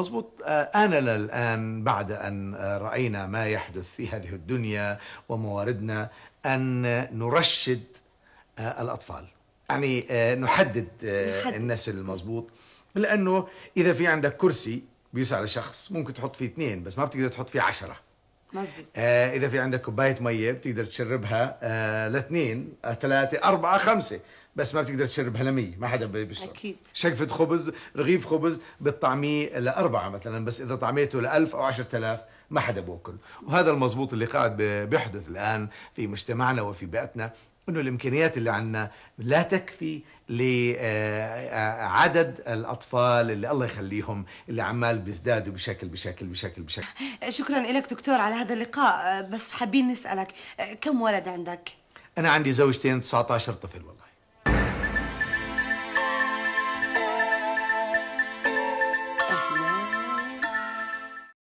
مضبوط آه، آننا الآن بعد أن آه، رأينا ما يحدث في هذه الدنيا ومواردنا أن نرشد آه، الأطفال يعني نحدد, نحدد. الناس المضبوط لأنه إذا في عندك كرسي بيسع لشخص ممكن تحط فيه اثنين بس ما بتقدر تحط فيه عشرة مزبوط إذا في عندك كوباية مية بتقدر تشربها لاثنين ثلاثة أربعة خمسة بس ما بتقدر تشرب هلمية ما حدا بيشرب أكيد شقفة خبز رغيف خبز بتطعميه لأربعة مثلا بس إذا طعميته لألف أو عشرة آلاف ما حدا بوكل وهذا المزبوط اللي قاعد بيحدث الآن في مجتمعنا وفي بيئتنا انه الامكانيات اللي عندنا لا تكفي لعدد آه، آه، الاطفال اللي الله يخليهم اللي عمال بيزدادوا بشكل بشكل بشكل بشكل شكرا لك دكتور على هذا اللقاء آه، بس حابين نسالك كم ولد عندك انا عندي زوجتين 19 طفل والله